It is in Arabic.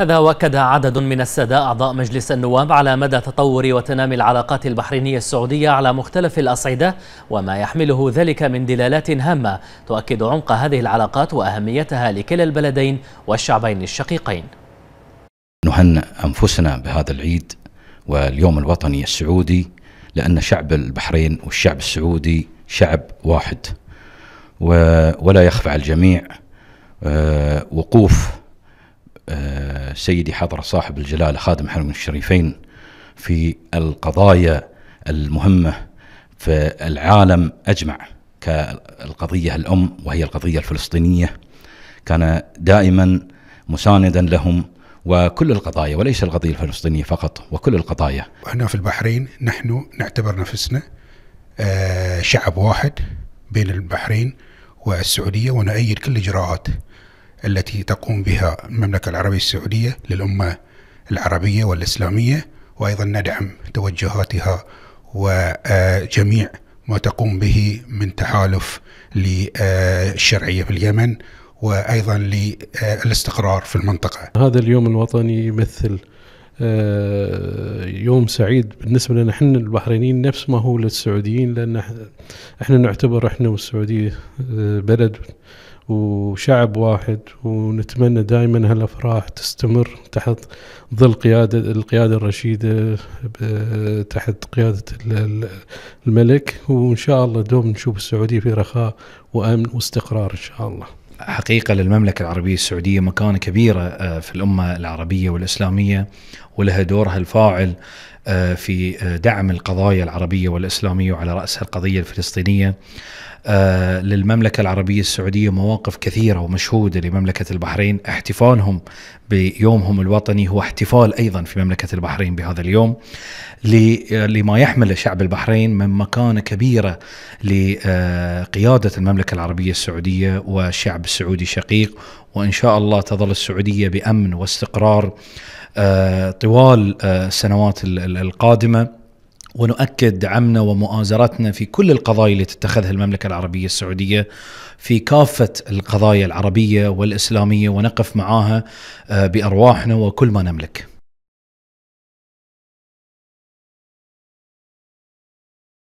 هذا وكد عدد من السادة أعضاء مجلس النواب على مدى تطور وتنامي العلاقات البحرينية السعودية على مختلف الأصعدة وما يحمله ذلك من دلالات هامة تؤكد عمق هذه العلاقات وأهميتها لكلا البلدين والشعبين الشقيقين نهنئ أنفسنا بهذا العيد واليوم الوطني السعودي لأن شعب البحرين والشعب السعودي شعب واحد ولا يخفى على الجميع آه، وقوف سيدي حضرة صاحب الجلالة خادم الحرمين الشريفين في القضايا المهمة في العالم أجمع كالقضية الأم وهي القضية الفلسطينية كان دائما مساندا لهم وكل القضايا وليس القضية الفلسطينية فقط وكل القضايا هنا في البحرين نحن نعتبر نفسنا آه، شعب واحد بين البحرين والسعودية ونؤيد كل إجراءات التي تقوم بها المملكة العربية السعودية للأمة العربية والإسلامية وأيضا ندعم توجهاتها وجميع ما تقوم به من تحالف للشرعية في اليمن وأيضا للاستقرار في المنطقة هذا اليوم الوطني يمثل آه، يوم سعيد بالنسبه لنا احنا البحرينيين نفس ما هو للسعوديين لان احنا نعتبر احنا والسعوديه آه، بلد وشعب واحد ونتمنى دائما هالافراح تستمر تحت ظل قياده القياده الرشيده تحت قياده الملك وان شاء الله دوم نشوف السعوديه في رخاء وامن واستقرار ان شاء الله. حقيقه للمملكه العربيه السعوديه مكانه كبيره آه، في الامه العربيه والاسلاميه ولها دورها الفاعل آه، في آه، دعم القضايا العربية والإسلامية وعلى رأسها القضية الفلسطينية آه، للمملكة العربية السعودية مواقف كثيرة ومشهودة لمملكة البحرين احتفالهم بيومهم الوطني هو احتفال أيضا في مملكة البحرين بهذا اليوم لما يحمل شعب البحرين من مكانة كبيرة لقيادة المملكة العربية السعودية والشعب السعودي شقيق وإن شاء الله تظل السعودية بأمن واستقرار آه، طوال آه، السنوات القادمه ونؤكد دعمنا ومؤازرتنا في كل القضايا التي تتخذها المملكة العربية السعودية في كافة القضايا العربية والإسلامية ونقف معاها آه، بأرواحنا وكل ما نملك